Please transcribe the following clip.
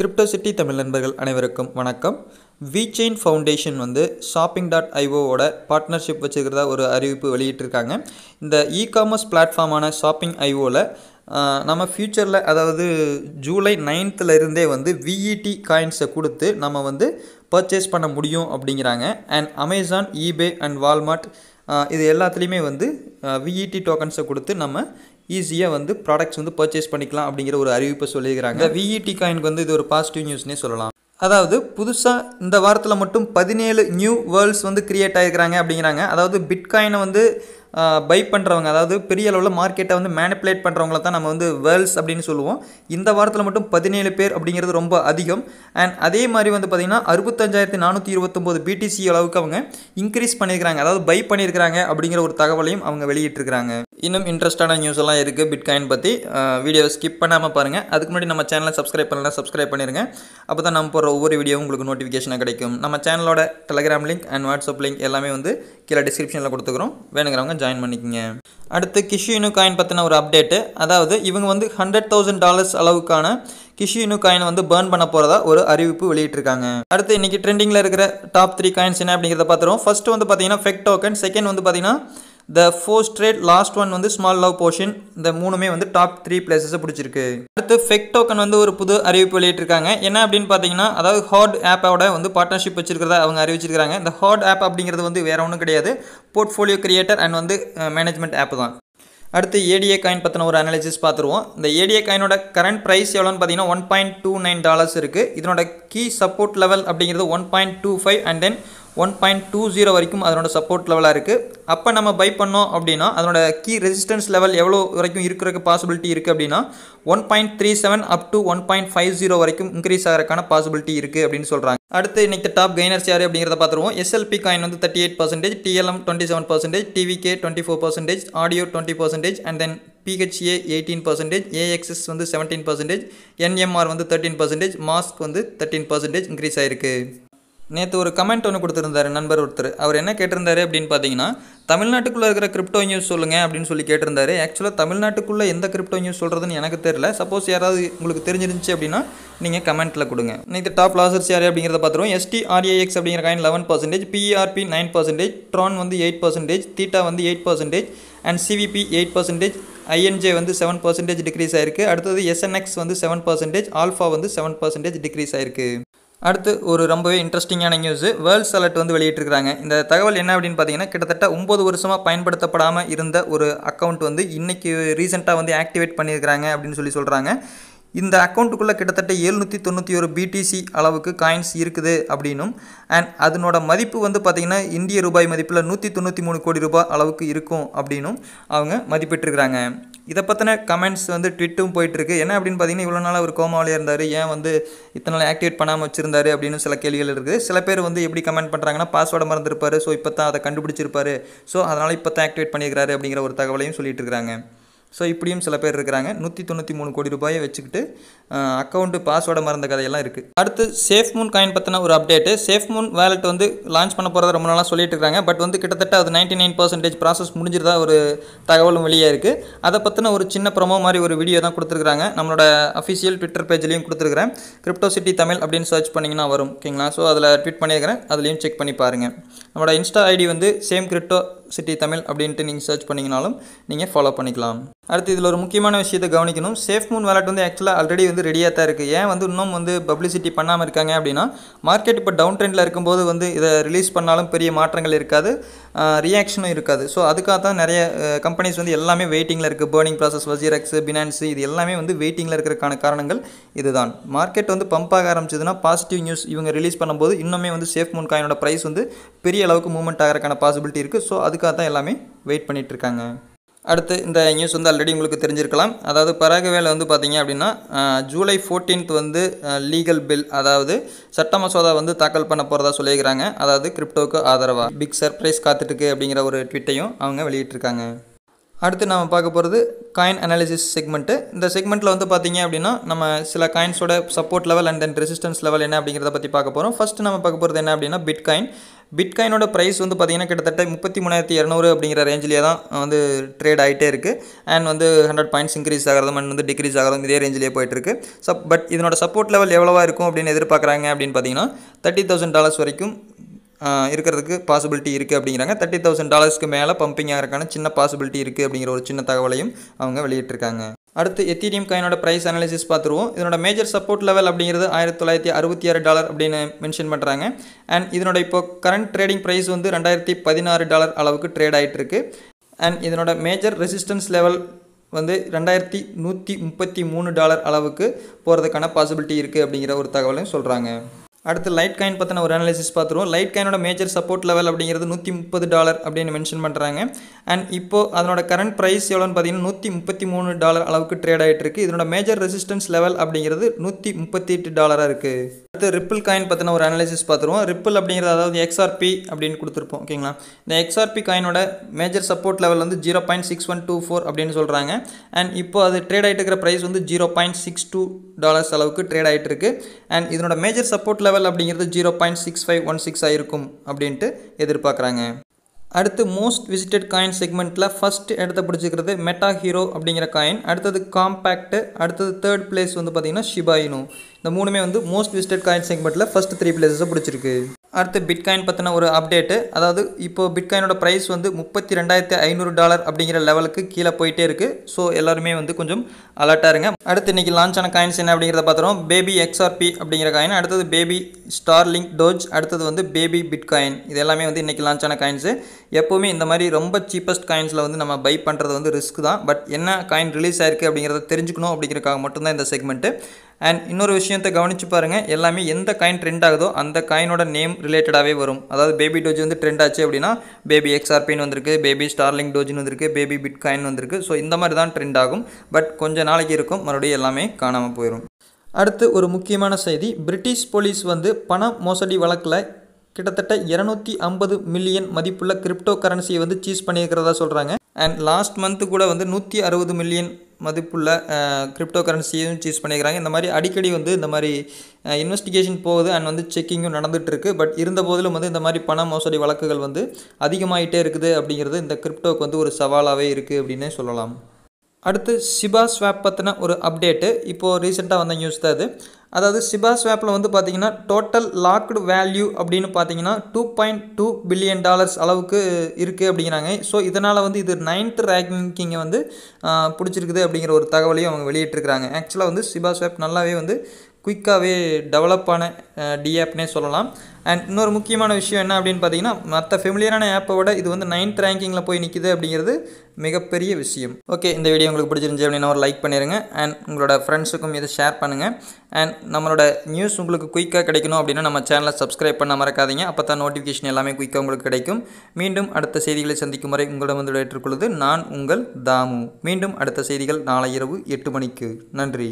crypto city Tamil நண்பர்கள் அனைவருக்கும் வணக்கம் விசெயின் ஃபவுண்டேஷன் வந்து ஷாப்பிங் டாட் ஐஓவோட பார்ட்னர்ஷிப் வச்சுருக்கிறதா ஒரு அறிவிப்பு வெளியிட்டிருக்காங்க இந்த இ காமர்ஸ் பிளாட்ஃபார்மான ஷாப்பிங் ஐஓவில் நம்ம ஃப்யூச்சரில் அதாவது ஜூலை இருந்தே வந்து விஇடி காயின்ஸை e கொடுத்து நம்ம வந்து பர்ச்சேஸ் பண்ண முடியும் அப்படிங்கிறாங்க and Amazon eBay and Walmart இது எல்லாத்துலேயுமே வந்து விஇடி டோக்கன்ஸை e கொடுத்து நம்ம ஈஸியாக வந்து ப்ராடக்ட்ஸ் வந்து பர்ச்சேஸ் பண்ணிக்கலாம் அப்படிங்கிற ஒரு அறிவிப்பை சொல்லியிருக்கிறாங்க விஇடி e காயின் வந்து இது ஒரு பாசிட்டிவ் நியூஸ்னே சொல்லலாம் அதாவது புதுசாக இந்த வாரத்தில் மட்டும் பதினேழு நியூ வேர்ல்ட்ஸ் வந்து கிரியேட் ஆகிருக்கிறாங்க அப்படிங்கிறாங்க அதாவது பிட்காயினை வந்து பை பண்ணுறவங்க அதாவது பெரிய அளவில் மார்க்கெட்டை வந்து மேனிப்புலேட் பண்ணுறவங்கள தான் நம்ம வந்து வேர்ல்ஸ் அப்படின்னு சொல்லுவோம் இந்த வாரத்தில் மட்டும் பதினேழு பேர் அப்படிங்கிறது ரொம்ப அதிகம் அண்ட் அதே மாதிரி வந்து பார்த்திங்கன்னா அறுபத்தஞ்சாயிரத்தி நானூற்றி இருபத்தொம்போது பிடிசி அளவுக்கு அவங்க இன்க்ரீஸ் பண்ணியிருக்கிறாங்க அதாவது பை பண்ணியிருக்கிறாங்க அப்படிங்கிற ஒரு தகவலையும் அவங்க வெளியிட்டிருக்கிறாங்க இன்னும் இன்ட்ரெஸ்டான நியூஸ் எல்லாம் இருக்குது பிட்காயின் பற்றி வீடியோ ஸ்கிப் பண்ணாமல் பாருங்கள் அதுக்கு முன்னாடி நம்ம சேனலை சப்ஸ்கிரைப் பண்ணலாம் சப்ஸ்கிரைப் பண்ணிடுங்க அப்போ தான் நம்ம போகிற ஒவ்வொரு வீடியோவும் உங்களுக்கு நோட்டிஃபிகேஷனாக கிடைக்கும் நம்ம சேனலோட Telegram link and WhatsApp link எல்லாமே வந்து கீழே டிஸ்கிரிப்ஷனில் கொடுத்துக்கிறோம் வேணுங்கிறவங்க ஜாயின் பண்ணிக்கோங்க அடுத்து கிஷியூனு காயின் பற்றின ஒரு அப்டேட்டு அதாவது இவங்க வந்து ஹண்ட்ரட் தௌசண்ட் டாலர்ஸ் அளவுக்கான கிஷியூனு காயின் வந்து பேர்ன் பண்ண போகிறதா ஒரு அறிவிப்பு வெளியிட்டிருக்காங்க அடுத்து இன்றைக்கி ட்ரெண்டிங்கில் இருக்கிற டாப் த்ரீ காயின்ஸ் என்ன அப்படிங்கிறத பார்த்துருவோம் ஃபஸ்ட்டு வந்து பார்த்தீங்கன்னா ஃபெக் டோக்கன் செகண்ட் வந்து பார்த்தீங்கன்னா the four straight last one வந்து ஸ்மால் லவ் போர்ஷன் இந்த மூணுமே வந்து டாப் த்ரீ பிளேசஸை பிடிச்சிருக்கு அடுத்து ஃபெக் டோக்கன் வந்து ஒரு புது அறிவிப்பு வெளியிட்டிருக்காங்க என்ன அப்படின்னு பார்த்தீங்கன்னா அதாவது ஹார்ட் ஆப்போட வந்து பார்ட்னர்ஷிப் வச்சிருக்கிறதா அவங்க அறிவிச்சிருக்காங்க இந்த ஹார்ட் ஆப் அப்படிங்கிறது வந்து வேறு ஒன்றும் கிடையாது போர்ட்ஃபோலியோ கிரியேட்டர் அண்ட் வந்து மேனேஜ்மெண்ட் ஆப் தான் அடுத்து ஏடிஏ காயின் பற்றின ஒரு அனாலிசிஸ் பார்த்துருவோம் இந்த ஏடிஏ காயினோட கரண்ட் ப்ரைஸ் எவ்வளோன்னு பார்த்தீங்கன்னா one point two nine dollars இருக்குது இதனோட கீ சப்போர்ட் லெவல் அப்படிங்கிறது one point two five and then one point two zero வரைக்கும் அதனோட சப்போர்ட் லெவலாக இருக்குது அப்போ நம்ம பை பண்ணோம் அப்படின்னா அதனோட கீ ரெசிஸ்டன்ஸ் லெவல் எவ்வளோ வரைக்கும் இருக்கிறக்கு பாசிபிலிட்டி இருக்குது அப்படின்னா one point three seven up to one point five zero வரைக்கும் இன்க்ரீஸ் ஆகிறக்கான பாசிபிலிட்டி இருக்குது அப்படின்னு சொல்கிறாங்க அடுத்து இன்றைக்கி டாப் கைனர்ஸ் யார் அப்படிங்கிறத பார்த்துருவோம் எஸ்எல்பி காயின் வந்து thirty eight percentage TLM twenty seven percentage TVK twenty four percentage audio twenty percentage and then PHA eighteen percentage AXS வந்து செவன்டீன் பர்சன்டேஜ் என்எம்ஆர் வந்து தேர்ட்டீன் பர்சன்டேஜ் மாஸ்க் வந்து தேர்ட்டீன் பர்சன்டேஜ் இன்க்ரீஸ் ஆயிருக்கு நேற்று ஒரு comment ஒன்று கொடுத்துருந்தார் நண்பர் ஒருத்தர் அவர் என்ன கேட்டிருந்தாரு அப்படின்னு பார்த்தீங்கன்னா தமிழ்நாட்டுக்குள்ளே இருக்கிற கிரிப்டோ நியூஸ் சொல்லுங்கள் அப்படின்னு சொல்லி கேட்டிருந்தாரு ஆக்சுவலாக தமிழ்நாட்டுக்குள்ளே எந்த கிரிப்டோ நியூஸ் சொல்கிறதுன்னு எனக்கு தெரில சப்போஸ் யாராவது உங்களுக்கு தெரிஞ்சிருந்துச்சு அப்படின்னா நீங்கள் கமெண்ட்டில் கொடுங்க நேற்று டாப் லாசர்ஸ் யார் அப்படிங்கிறத பார்த்துருவோம் எஸ்டிஆர்ஏஎக்ஸ் அப்படிங்கிற coin eleven percentage PRB nine percentage Tron வந்து எயிட் பர்சன்டேஜ் தீட்டா வந்து eight percentage and CVP eight percentage INJ வந்து செவன் பர்சன்டேஜ் டிக்ரீஸ் ஆயிருக்கு அடுத்தது எஸ்என்எக்ஸ் வந்து செவன் பர்சன்டேஜ் ஆல்ஃபா வந்து செவன் பர்சன்டேஜ் டிக்ரீஸ் ஆயிருக்கு அடுத்து ஒரு ரொம்பவே இன்ட்ரெஸ்டிங்கான நியூஸ் வேர்ல்ட் சலட் வந்து வெளியிட்டிருக்கிறாங்க இந்த தகவல் என்ன அப்படின்னு பார்த்தீங்கன்னா கிட்டத்தட்ட ஒம்பது வருஷமாக பயன்படுத்தப்படாமல் இருந்த ஒரு அக்கௌண்ட் வந்து இன்றைக்கி ரீசெண்டாக வந்து ஆக்டிவேட் பண்ணியிருக்கிறாங்க அப்படின்னு சொல்லி சொல்கிறாங்க இந்த அக்கௌண்ட்டுக்குள்ளே கிட்டத்தட்ட எழுநூற்றி தொண்ணூற்றி ஒரு பிடிசி அளவுக்கு காயின்ஸ் இருக்குது அப்படின்னும் அண்ட் அதனோட மதிப்பு வந்து பார்த்திங்கன்னா இந்திய ரூபாய் மதிப்பில் நூற்றி தொண்ணூற்றி மூணு கோடி ரூபாய் அளவுக்கு இருக்கும் அப்படின்னும் அவங்க மதிப்பிட்டிருக்கிறாங்க இதை பற்றின கமெண்ட்ஸ் வந்து ட்விட்டும் போயிட்டுருக்கு என்ன அப்படின்னு பார்த்தீங்கன்னா இவ்வளோ நாள் அவர் கோமாவிலே இருந்தார் ஏன் வந்து இத்தனை நாள் ஆக்டிவேட் பண்ணாமல் வச்சிருந்தாரு அப்படின்னு சில கேள்விகள் இருக்குது சில பேர் வந்து எப்படி கமெண்ட் பண்ணுறாங்கன்னா பாஸ்வேர்டு மறந்துருப்பார் ஸோ இப்போ தான் அதை கண்டுபிடிச்சிருப்பாரு ஸோ அதனால் இப்போ தான் ஆக்டிவேட் பண்ணியிருக்காரு அப்படிங்கிற ஒரு தகவலையும் சொல்லிட்டு இருக்கிறாங்க ஸோ இப்படியும் சில பேர் இருக்கிறாங்க நூற்றி தொண்ணூற்றி மூணு கோடி ரூபாயை வச்சுக்கிட்டு அக்கௌண்ட்டு பாஸ்வேர்டை மறந்த கதையெல்லாம் இருக்குது அடுத்து சேஃப் மூன் காயின் பற்றின ஒரு அப்டேட்டு சேஃப் மூன் வேலெட் வந்து லான்ச் பண்ண போகிறத ரொம்ப நாளாக சொல்லிட்டு இருக்காங்க பட் வந்து கிட்டத்தட்ட அது நைன்டி நைன் பர்சன்டேஜ் ப்ராசஸ் முடிஞ்சிருந்தா ஒரு தகவலும் வெளியே இருக்குது அதை பற்றின ஒரு சின்ன ப்ரொமோ மாதிரி ஒரு வீடியோ தான் கொடுத்துருக்காங்க நம்மளோட அஃபிஷியல் ட்விட்டர் பேஜ்லேயும் கொடுத்துருக்குறேன் கிரிப்டோ சிட்டி தமிழ் அப்படின்னு சர்ச் பண்ணிங்கன்னா வரும் ஓகேங்களா ஸோ அதில் ட்வீட் பண்ணியிருக்கிறேன் அதுலேயும் செக் பண்ணி பாருங்கள் நம்மளோட இன்ஸ்டா ஐடி வந்து சேம் கிரிப்டோ சிட்டி தமிழ் அப்படின்ட்டு நீங்கள் சர்ச் பண்ணிங்கனாலும் நீங்கள் ஃபாலோ பண்ணிக்கலாம் அடுத்து இதில் ஒரு முக்கியமான விஷயத்தை கவனிக்கணும் சேஃப் மூன் வேலட் வந்து ஆக்சுவலாக ஆல்ரெடி வந்து ரெடியாக தான் இருக்குது ஏன் வந்து இன்னும் வந்து பப்ளிசிட்டி பண்ணாமல் இருக்காங்க அப்படின்னா மார்க்கெட் இப்போ டவுன் ட்ரெண்டில் இருக்கும்போது வந்து இதை ரிலீஸ் பண்ணாலும் பெரிய மாற்றங்கள் இருக்காது ரியாக்ஷனும் இருக்காது ஸோ அதுக்காக தான் நிறைய கம்பெனிஸ் வந்து எல்லாமே வெயிட்டிங்கில் இருக்குது பேர்னிங் ப்ராசஸ் வசிரக்ஸ் பினான்ஸு இது எல்லாமே வந்து வெயிட்டிங்கில் இருக்கிறதுக்கான காரணங்கள் இதுதான் மார்க்கெட் வந்து பம்ப் ஆக ஆரம்பிச்சதுன்னா பாசிட்டிவ் நியூஸ் இவங்க ரிலீஸ் பண்ணும்போது இன்னுமே வந்து சேஃப் மூன் காயினோட ப்ரைஸ் வந்து பெரிய அளவுக்கு மூவ்மெண்ட் ஆகிறதுக்கான பாசிபிலிட்டி இருக்குது ஸோ அதுக்காக தான் எல்லாமே வெயிட் பண்ணிகிட்ருக்காங்க அடுத்து இந்த நியூஸ் வந்து ஆல்ரெடி உங்களுக்கு தெரிஞ்சிருக்கலாம் அதாவது பராகவேல வந்து பார்த்திங்க அப்படின்னா ஜூலை ஃபோர்டீன்த் வந்து லீகல் பில் அதாவது சட்ட மசோதா வந்து தாக்கல் பண்ண போகிறதா சொல்லியிருக்கிறாங்க அதாவது கிரிப்டோக்கு ஆதரவாக பிக் சர்ப்ரைஸ் காத்துட்டுருக்கு அப்படிங்கிற ஒரு ட்விட்டையும் அவங்க வெளியிட்டிருக்காங்க அடுத்து நம்ம பார்க்க போகிறது காயின் அனாலிசிஸ் செக்மெண்ட்டு இந்த செக்மெண்ட்டில் வந்து பார்த்திங்க அப்படின்னா நம்ம சில காயின்ஸோட support level and then resistance level என்ன அப்படிங்கிறத பற்றி பார்க்க போகிறோம் ஃபஸ்ட்டு நம்ம பார்க்க போகிறது என்ன அப்படின்னா பிட்காயின் பிட்காயினோட ப்ரைஸ் வந்து பார்த்திங்கன்னா கிட்டத்தட்ட முப்பத்தி மூணாயிரத்தி இரநூறு அப்படிங்கிற ரேஞ்சிலே தான் வந்து ட்ரேட் ஆகிட்டே இருக்குது அண்ட் வந்து ஹண்ட்ரட் பாயிண்ட்ஸ் இன்க்ரீஸ் ஆகிறதும் அண்ட் வந்து டிக்ரீஸ் ஆகிறதும் இதே ரேஞ்சிலே போயிட்டுருக்கு சப் பட் இதனோட சப்போர்ட் லெவல் எவ்வளோவா இருக்கும் அப்படின்னு எதிர்பார்க்குறாங்க அப்படின்னு பார்த்தீங்கன்னா தேர்ட்டி தௌசண்ட் டாலர்ஸ் வரைக்கும் இருக்கிறதுக்கு பாசிபிலிட்டி இருக்குது அப்படிங்கிறாங்க தேர்ட்டி தௌசண்ட் டாலர்ஸ்க்கு மேலே பம்பிங் ஆகிறக்கான சின்ன பாசிபிலிட்டி இருக்குது அப்படிங்கிற ஒரு சின்ன தகவலையும் அவங்க வெளியிட்டிருக்காங்க அடுத்து எத்தீரியம் காயினோட ப்ரைஸ் அனாலிசிஸ் பார்த்துருவோம் இதனோட மேஜர் சப்போர்ட் லெவல் அப்படிங்கிறது ஆயிரத்தி தொள்ளாயிரத்தி அறுபத்தி ஆறு டாலர் அப்படின்னு மென்ஷன் பண்ணுறாங்க அண்ட் இதனோட இப்போ கரண்ட் ட்ரேடிங் ப்ரைஸ் வந்து ரெண்டாயிரத்தி பதினாறு டாலர் அளவுக்கு ட்ரேட் ஆகிட்டு இருக்கு அண்ட் இதனோட மேஜர் ரெசிஸ்டன்ஸ் லெவல் வந்து ரெண்டாயிரத்தி நூற்றி முப்பத்தி மூணு டாலர் அளவுக்கு போகிறதுக்கான பாசிபிலிட்டி இருக்குது அப்படிங்கிற ஒரு தகவலையும் சொல்கிறாங்க அடுத்து லைட் காயின் பற்றின ஒரு அனாலிசிஸ் பார்த்துருவோம் லைட் காயினோட மேஜர் சப்போர்ட் லெவல் அப்படிங்கிறது நூற்றி முப்பது டாலர் அப்படின்னு மென்ஷன் பண்ணுறாங்க அண்ட் இப்போது அதனோட கரண்ட் ப்ரைஸ் எவ்வளோன்னு பார்த்தீங்கன்னா நூற்றி முப்பத்தி மூணு டாலர் அளவுக்கு ட்ரேட் ஆகிட்டு இருக்குது இதனோட மேஜர் ரெசிஸ்டன்ஸ் லெவல் அப்படிங்கிறது நூற்றி முப்பத்தி எட்டு டாலராக இருக்குது அடுத்து ரிப்பிள் காயின் பற்றின ஒரு அனாலிசிஸ் பார்த்துருவோம் ரிப்பிள் அப்படிங்கிறது அதாவது எக்ஸ்ஆர்பி அப்படின்னு கொடுத்துருப்போம் ஓகேங்களா இந்த எக்ஸ்ஆர்பி காயினோட மேஜர் சப்போர்ட் லெவல் வந்து zero point six one two four அப்படின்னு சொல்கிறாங்க அண்ட் இப்போ அது ட்ரேட் ஆகிட்டு இருக்கிற ப்ரைஸ் வந்து zero point six two dollars அளவுக்கு ட்ரேட் ஆகிட்டு இருக்குது அண்ட் இதனோட மேஜர் சப்போர்ட் லெவல் அப்படிங்கிறது zero point six five one six ஆகிருக்கும் அப்படின்ட்டு எதிர்பார்க்குறாங்க அடுத்து மோஸ்ட் விசிட்டட் காயின் செக்மெண்ட்டில் ஃபஸ்ட் இடத்த பிடிச்சிக்கிறது மெட்டா ஹீரோ அப்படிங்கிற காயின் அடுத்தது காம்பேக்ட் அடுத்தது தேர்ட் பிளேஸ் வந்து பார்த்திங்கன்னா ஷிபாயினோ இந்த மூணுமே வந்து மோஸ்ட் விசிட்டட் காயின் செக்மெண்ட்டில் ஃபஸ்ட் த்ரீ பிளேஸஸை பிடிச்சிருக்கு அடுத்து பிட்காயின் பற்றின ஒரு அப்டேட்டு அதாவது இப்போது பிட்காயினோட ப்ரைஸ் வந்து முப்பத்தி ரெண்டாயிரத்தி ஐநூறு டாலர் அப்படிங்கிற லெவலுக்கு கீழே போயிட்டே இருக்குது ஸோ எல்லாருமே வந்து கொஞ்சம் அலர்ட்டாக இருங்க அடுத்து இன்றைக்கி லான்ச் ஆன காயின்ஸ் என்ன அப்படிங்கிறத பார்த்துறோம் பேபி எக்ஸ்ஆர்பி அப்படிங்கிற காயின் அடுத்தது பேபி ஸ்டார்லிங் டோஜ் அடுத்தது வந்து பேபி பிட்காயின் இது எல்லாமே வந்து இன்றைக்கி லான்ச் ஆன காயின்ஸு எப்போவுமே இந்த மாதிரி ரொம்ப சீப்பஸ்ட் காயின்ஸில் வந்து நம்ம பை பண்ணுறது வந்து ரிஸ்க் தான் பட் என்ன காயின் ரிலீஸ் ஆயிருக்கு அப்படிங்கிறத தெரிஞ்சுக்கணும் அப்படிங்கிறக்காக மட்டும்தான் இந்த செக்மெண்ட்டு அண்ட் இன்னொரு விஷயத்தை கவனித்து பாருங்கள் எல்லாமே எந்த காயின் ட்ரெண்ட் ஆகுதோ அந்த காயினோட நேம் ரிலேட்டடாகவே வரும் அதாவது பேபி டோஜ் வந்து ட்ரெண்ட் ஆச்சு அப்படின்னா பேபி எக்ஸ்ஆர்பின்னு வந்திருக்கு பேபி ஸ்டார்லிங் டோஜின்னு வந்திருக்கு பேபி பிட் காயின் வந்திருக்கு ஸோ இந்த மாதிரி தான் ட்ரெண்ட் ஆகும் பட் கொஞ்சம் நாளைக்கு இருக்கும் மறுபடியும் எல்லாமே காணாமல் போயிடும் அடுத்து ஒரு முக்கியமான செய்தி பிரிட்டிஷ் போலீஸ் வந்து பண மோசடி வழக்கில் கிட்டத்தட்ட இரநூத்தி ஐம்பது மில்லியன் மதிப்புள்ள கிரிப்டோ கரன்சியை வந்து சீஸ் பண்ணியிருக்கிறதா சொல்கிறாங்க அண்ட் லாஸ்ட் மந்த்து கூட வந்து நூற்றி அறுபது மில்லியன் மதிப்புள்ள கிரிப்டோ கரன்சியும் சூஸ் பண்ணிக்கிறாங்க இந்த மாதிரி அடிக்கடி வந்து இந்த மாதிரி இன்வெஸ்டிகேஷன் போகுது அண்ட் வந்து செக்கிங்கும் நடந்துகிட்ருக்கு பட் இருந்த போதிலும் வந்து இந்த மாதிரி பண மோசடி வழக்குகள் வந்து அதிகமாகிட்டே இருக்குது அப்படிங்கிறது இந்த கிரிப்டோக்கு வந்து ஒரு சவாலாகவே இருக்குது அப்படின்னே சொல்லலாம் அடுத்து சிபா ஸ்வாப் பற்றின ஒரு அப்டேட்டு இப்போது ரீசெண்டாக வந்த நியூஸ் தான் அது அதாவது சிபா ஸ்வாப்பில் வந்து பார்த்திங்கன்னா டோட்டல் லாக்டு வேல்யூ அப்படின்னு பார்த்தீங்கன்னா two point two billion dollars அளவுக்கு இருக்குது அப்படிங்கிறாங்க ஸோ இதனால் வந்து இது நைன்த் ரேங்கிங்கை வந்து பிடிச்சிருக்குது அப்படிங்கிற ஒரு தகவலையும் அவங்க வெளியிட்டிருக்கிறாங்க ஆக்சுவலாக வந்து சிபா ஸ்வாப் நல்லாவே வந்து குயிக்காகவே டெவலப்பான ஆப்னே சொல்லலாம் அண்ட் இன்னொரு முக்கியமான விஷயம் என்ன அப்படின்னு பார்த்தீங்கன்னா மற்ற ஃபெமிலியரான ஆப்பை விட இது வந்து நைன்த் ரேங்கிங்கில் போய் நிற்கிது அப்படிங்கிறது மிகப்பெரிய விஷயம் ஓகே இந்த வீடியோ உங்களுக்கு பிடிச்சிருந்துச்சு அப்படின்னா ஒரு லைக் பண்ணிடுங்க அண்ட் உங்களோட ஃப்ரெண்ட்ஸுக்கும் இதை ஷேர் பண்ணுங்கள் அண்ட் நம்மளோட நியூஸ் உங்களுக்கு குயிக்காக கிடைக்கணும் அப்படின்னா நம்ம சேனலை சப்ஸ்கிரைப் பண்ண மறக்காதீங்க அப்போ தான் நோட்டிஃபிகேஷன் எல்லாமே குயிக்காக உங்களுக்கு கிடைக்கும் மீண்டும் அடுத்த செய்திகளை சந்திக்கும் வரை உங்களிடம் வந்து ஏற்றுக்கொள்வது நான் உங்கள் தாமு மீண்டும் அடுத்த செய்திகள் நாளை இரவு எட்டு மணிக்கு நன்றி